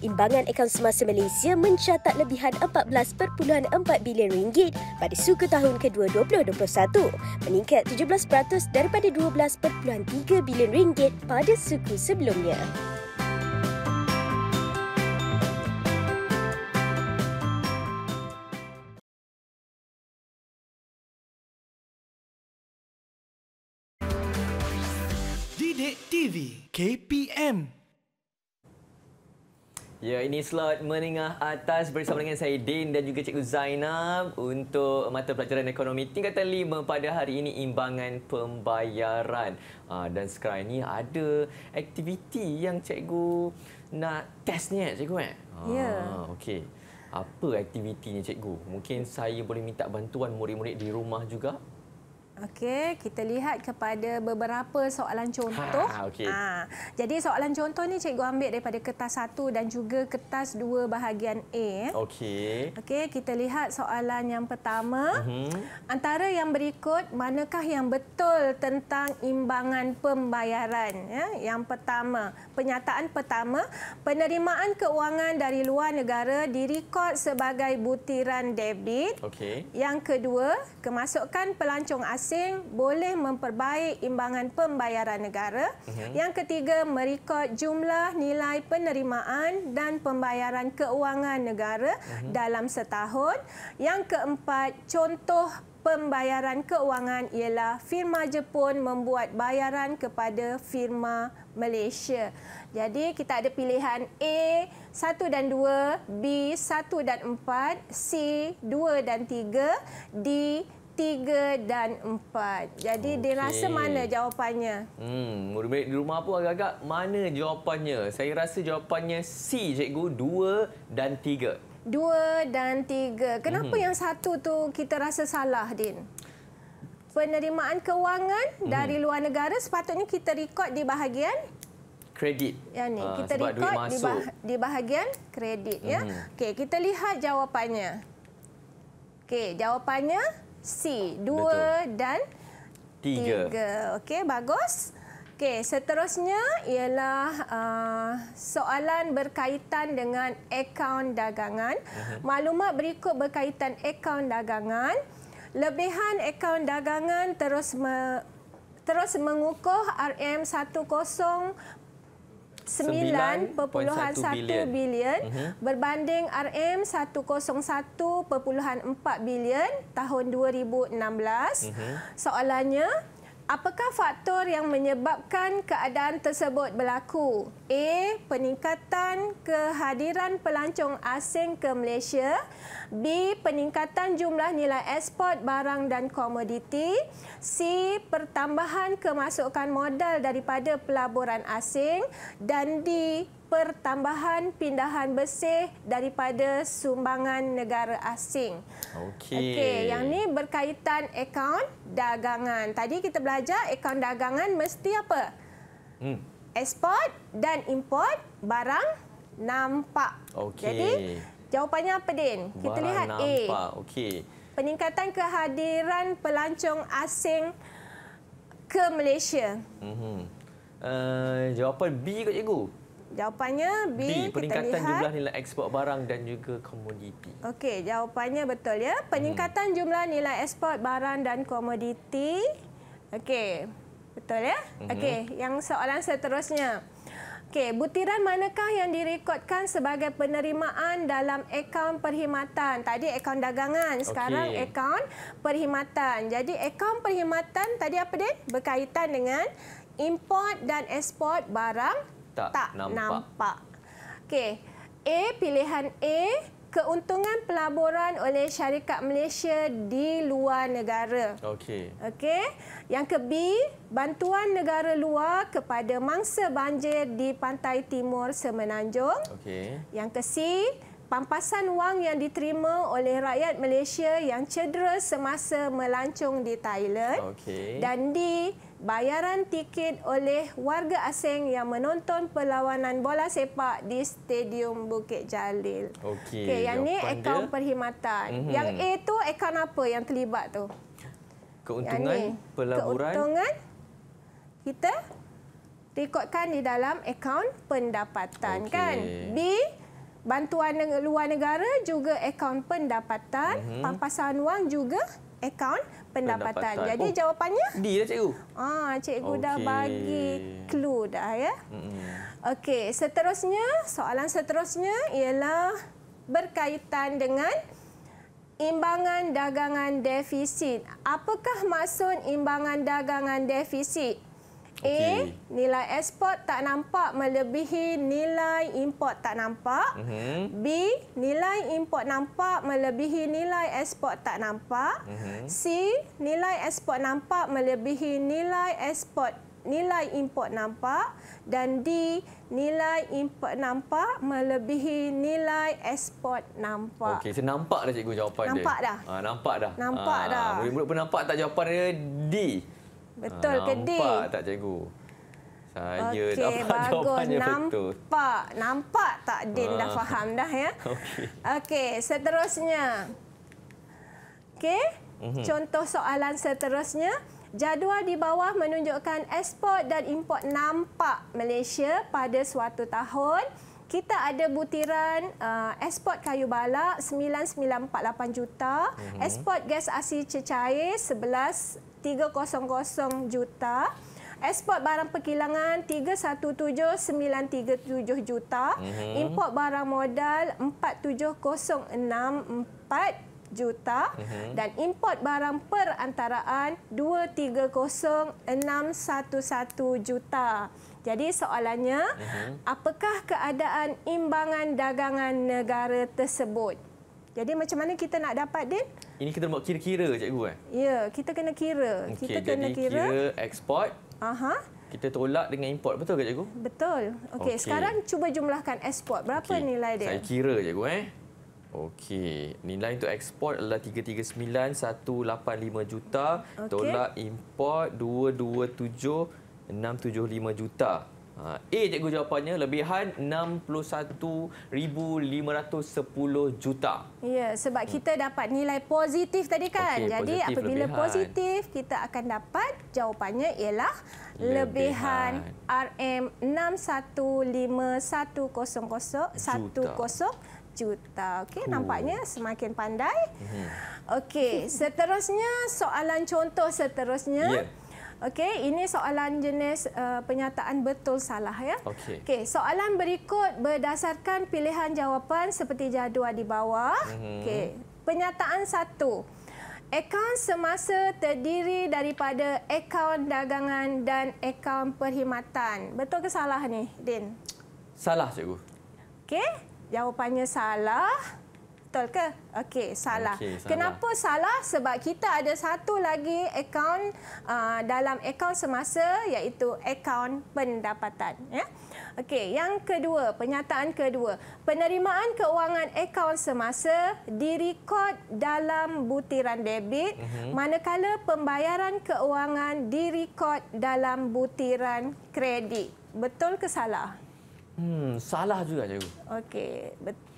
imbangan akaun semasa Malaysia mencatat lebihan 14.4 bilion ringgit pada suku tahun kedua 2021, meningkat 17% daripada 12.3 bilion ringgit pada suku sebelumnya. TV KPM Ya, ini slot menengah atas bersama dengan saya Din dan juga Cikgu Zainab untuk mata pelajaran ekonomi tingkatan 5 pada hari ini imbangan pembayaran. Ah, dan sekarang ini ada aktiviti yang cikgu nak test ni eh, cikgu eh? Ya. Ah, okey. Apa aktivitinya cikgu? Mungkin saya boleh minta bantuan murid-murid di rumah juga Okey, kita lihat kepada beberapa soalan contoh. Ha, okay. ha, jadi soalan contoh ni cikgu ambil daripada kertas 1 dan juga kertas 2 bahagian A. Okey. Okey, kita lihat soalan yang pertama. Uh mhm. -huh. Antara yang berikut, manakah yang betul tentang imbangan pembayaran? Ya, yang pertama, pernyataan pertama, penerimaan keuangan dari luar negara direkod sebagai butiran debit. Okey. Yang kedua, kemasukan pelancong asing masing boleh memperbaik imbangan pembayaran negara. Uh-huh. Yang ketiga, merekod jumlah nilai penerimaan dan pembayaran keuangan negara uh-huh. dalam setahun. Yang keempat, contoh pembayaran keuangan ialah firma Jepun membuat bayaran kepada firma Malaysia. Jadi kita ada pilihan A 1 dan 2, B 1 dan 4, C 2 dan 3, D tiga dan empat. Jadi okay. dia rasa mana jawapannya? Hmm, murid di rumah pun agak-agak mana jawapannya? Saya rasa jawapannya C, cikgu. Dua dan tiga. Dua dan tiga. Kenapa hmm. yang satu tu kita rasa salah, Din? Penerimaan kewangan hmm. dari luar negara sepatutnya kita rekod di bahagian kredit. Ya ni, ah, kita uh, rekod di, bah di bahagian kredit ya? hmm. ya. Okey, kita lihat jawapannya. Okey, jawapannya C. Dua Betul. dan tiga. tiga. Okey, bagus. Okey, seterusnya ialah uh, soalan berkaitan dengan akaun dagangan. Maklumat berikut berkaitan akaun dagangan. Lebihan akaun dagangan terus me terus mengukuh RM10 9.1 bilion mm-hmm. berbanding RM 101.4 bilion tahun 2016. Mm-hmm. Soalannya, Apakah faktor yang menyebabkan keadaan tersebut berlaku? A. Peningkatan kehadiran pelancong asing ke Malaysia. B. Peningkatan jumlah nilai ekspor barang dan komoditi. C. Pertambahan kemasukan modal daripada pelaburan asing. Dan D pertambahan pindahan bersih daripada sumbangan negara asing. Okey. Okey, yang ni berkaitan akaun dagangan. Tadi kita belajar akaun dagangan mesti apa? Hmm. Export dan import barang nampak. Okey. Jadi jawapannya apa Din? Kita lihat nampak. A. Okey. Peningkatan kehadiran pelancong asing ke Malaysia. Mhm. Uh, jawapan B kot cikgu. Jawapannya B, B peningkatan jumlah nilai ekspor barang dan juga komoditi. Okey, jawapannya betul ya. Hmm. Peningkatan hmm. jumlah nilai ekspor barang dan komoditi. Okey. Betul ya? Hmm. Okey, yang soalan seterusnya. Okey, butiran manakah yang direkodkan sebagai penerimaan dalam akaun perkhidmatan? Tadi akaun dagangan, sekarang okay. akaun perkhidmatan. Jadi akaun perkhidmatan tadi apa dia? Berkaitan dengan import dan ekspor barang tak, tak nampak. nampak. Okey, A pilihan A keuntungan pelaburan oleh syarikat Malaysia di luar negara. Okey. Okey. Yang ke B, bantuan negara luar kepada mangsa banjir di pantai timur Semenanjung. Okey. Yang ke C, pampasan wang yang diterima oleh rakyat Malaysia yang cedera semasa melancung di Thailand okay. dan di bayaran tiket oleh warga asing yang menonton perlawanan bola sepak di Stadium Bukit Jalil. Okey, okay, yang ni akaun dia. perkhidmatan. Mm -hmm. Yang A tu akaun apa yang terlibat tu? Keuntungan pelaburan. Keuntungan kita rekodkan di dalam akaun pendapatan okay. kan? B bantuan luar negara juga akaun pendapatan, mm-hmm. pampasan wang juga akaun pendapatan. pendapatan. Jadi oh. jawapannya? D dah cikgu. Ah, cikgu okay. dah bagi clue dah ya. Mm-hmm. Okey, seterusnya, soalan seterusnya ialah berkaitan dengan imbangan dagangan defisit. Apakah maksud imbangan dagangan defisit? A, nilai ekspor tak nampak melebihi nilai import tak nampak. Uh mhm. -huh. B, nilai import nampak melebihi nilai ekspor tak nampak. Uh mhm. -huh. C, nilai ekspor nampak melebihi nilai ekspor nilai import nampak dan D nilai import nampak melebihi nilai ekspor nampak. Okey, saya nampak dah cikgu jawapan nampak dia. Nampak dah. Ha, nampak dah. Nampak ha, dah. Murid-murid pun nampak tak jawapan dia D. Betul ah, ke D? Nampak tak cikgu? Saya okay, dapat bagus. jawapannya betul. Nampak. Nampak tak Din ha. dah ah. faham dah ya? Okey. Okey, seterusnya. Okey. Mm -hmm. Contoh soalan seterusnya. Jadual di bawah menunjukkan ekspor dan import nampak Malaysia pada suatu tahun. Kita ada butiran uh, ekspor kayu balak 9948 juta, mm -hmm. ekspor gas asli cecair 11 300 juta. Ekspor barang perkilangan 317937 juta. Mm-hmm. Import barang modal 47064 juta. Mm-hmm. Dan import barang perantaraan 230611 juta. Jadi soalannya, mm-hmm. apakah keadaan imbangan dagangan negara tersebut? Jadi macam mana kita nak dapat din? Ini kita nak kira-kira cikgu eh. Ya, kita kena kira. Okay, kita jadi kena kira. kira export. Aha. Kita tolak dengan import betul ke cikgu? Betul. Okey, okay. sekarang cuba jumlahkan export. Berapa okay. nilai dia? Saya kira cikgu eh. Okey, nilai untuk export adalah 339185 juta, okay. tolak import 227675 juta. Ha, A cikgu jawapannya lebihan 61,510 juta. Ya, sebab hmm. kita dapat nilai positif tadi kan. Okay, Jadi positif, apabila lebihan. positif kita akan dapat jawapannya ialah lebihan, lebihan RM61,510 juta. Okey, nampaknya semakin pandai. Hmm. Okey, seterusnya soalan contoh seterusnya. Yeah. Okey, ini soalan jenis uh, penyataan betul salah ya. Okey. Okay, soalan berikut berdasarkan pilihan jawapan seperti jadual di bawah. Mm -hmm. Okey. Penyataan satu. Akaun semasa terdiri daripada akaun dagangan dan akaun perkhidmatan. Betul ke salah ni, Din? Salah, cikgu. Okey, jawapannya salah. Betul ke? Okey, salah. Okay, Kenapa salah. Sebab kita ada satu lagi akaun uh, dalam akaun semasa iaitu akaun pendapatan. Ya? Okey, yang kedua, penyataan kedua. Penerimaan keuangan akaun semasa direkod dalam butiran debit mm -hmm. manakala pembayaran keuangan direkod dalam butiran kredit. Betul ke salah? Hmm, salah juga cikgu. Okey, betul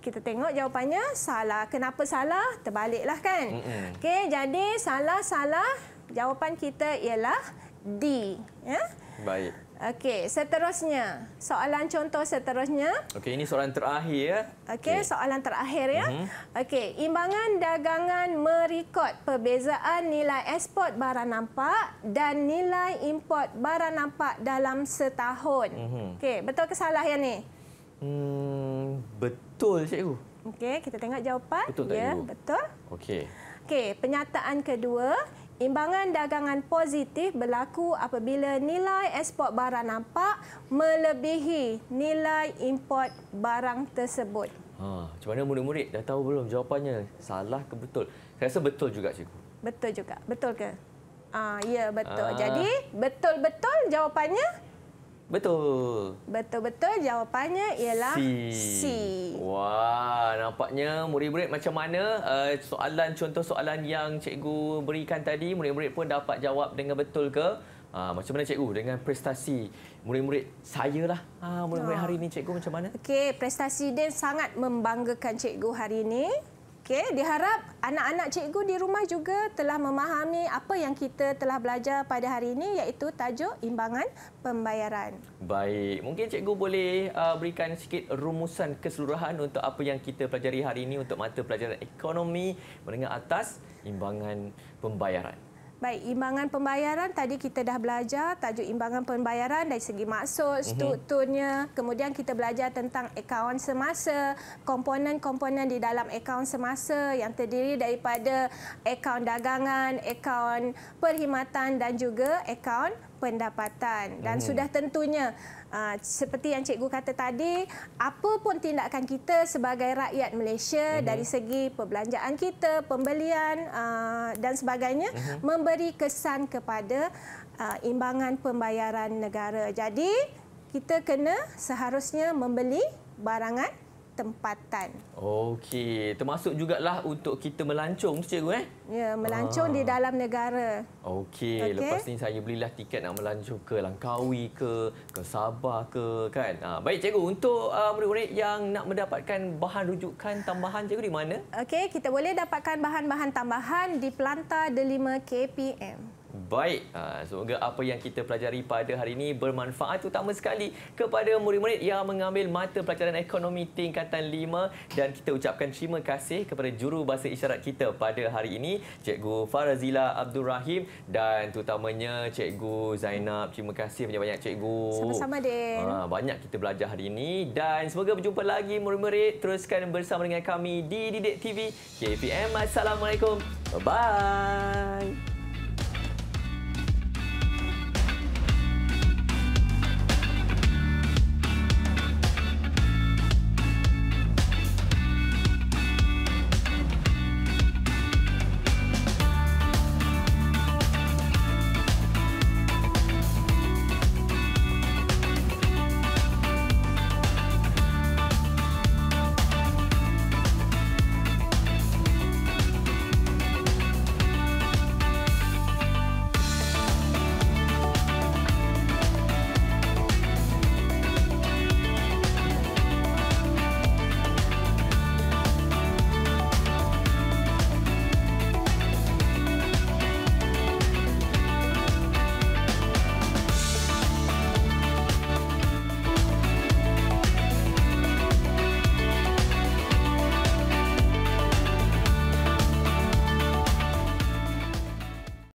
kita tengok jawapannya salah. Kenapa salah? Terbaliklah kan. Mm -hmm. Okey, jadi salah-salah jawapan kita ialah D. Ya? Baik. Okey, seterusnya. Soalan contoh seterusnya. Okey, ini soalan terakhir ya. Okey, okay. soalan terakhir ya. Mm -hmm. Okey, imbangan dagangan merekod perbezaan nilai ekspor barang nampak dan nilai import barang nampak dalam setahun. Mm -hmm. Okey, betul ke salah yang ni? Hmm, betul cikgu. Okey, kita tengok jawapan. Betul tak, ya, ibu? betul. Okey. Okey, penyataan kedua, imbangan dagangan positif berlaku apabila nilai ekspor barang nampak melebihi nilai import barang tersebut. Ha, macam mana murid-murid dah tahu belum jawapannya? Salah ke betul? Saya rasa betul juga cikgu. Betul juga. Betul ke? Ah, ya betul. Ah. Jadi, betul-betul jawapannya? Betul. Betul-betul jawapannya ialah C. C. Wah, nampaknya murid-murid macam mana eh, soalan contoh soalan yang cikgu berikan tadi, murid-murid pun dapat jawab dengan betul ke? Uh, macam mana cikgu dengan prestasi murid-murid saya lah. Ah, murid-murid oh. hari ini cikgu macam mana? Okey, prestasi dia sangat membanggakan cikgu hari ini. Okey, diharap anak-anak cikgu di rumah juga telah memahami apa yang kita telah belajar pada hari ini iaitu tajuk imbangan pembayaran. Baik, mungkin cikgu boleh uh, berikan sikit rumusan keseluruhan untuk apa yang kita pelajari hari ini untuk mata pelajaran ekonomi menengah atas imbangan pembayaran. Baik, imbangan pembayaran tadi kita dah belajar tajuk imbangan pembayaran dari segi maksud, mhm. strukturnya. Kemudian kita belajar tentang akaun semasa, komponen-komponen di dalam akaun semasa yang terdiri daripada akaun dagangan, akaun perkhidmatan dan juga akaun pendapatan dan hmm. sudah tentunya ah, seperti yang cikgu kata tadi apa pun tindakan kita sebagai rakyat Malaysia hmm. dari segi perbelanjaan kita pembelian ah, dan sebagainya hmm. memberi kesan kepada ah, imbangan pembayaran negara jadi kita kena seharusnya membeli barangan tempatan. Okey, termasuk jugalah untuk kita melancong tu cikgu eh? Ya, melancong ah. di dalam negara. Okey, okay. lepas ni saya belilah tiket nak melancong ke Langkawi ke, ke Sabah ke kan. Ah, baik cikgu, untuk uh, murid-murid yang nak mendapatkan bahan rujukan tambahan cikgu di mana? Okey, kita boleh dapatkan bahan-bahan tambahan di Pelantar Delima KPM baik. Ha, semoga apa yang kita pelajari pada hari ini bermanfaat terutama sekali kepada murid-murid yang mengambil mata pelajaran ekonomi tingkatan 5 dan kita ucapkan terima kasih kepada juru bahasa isyarat kita pada hari ini, Cikgu Farazila Abdul Rahim dan terutamanya Cikgu Zainab. Terima kasih banyak-banyak Cikgu. Sama-sama, Din. Ha, banyak kita belajar hari ini dan semoga berjumpa lagi murid-murid. Teruskan bersama dengan kami di Didik TV KPM. Assalamualaikum. Bye-bye. bye bye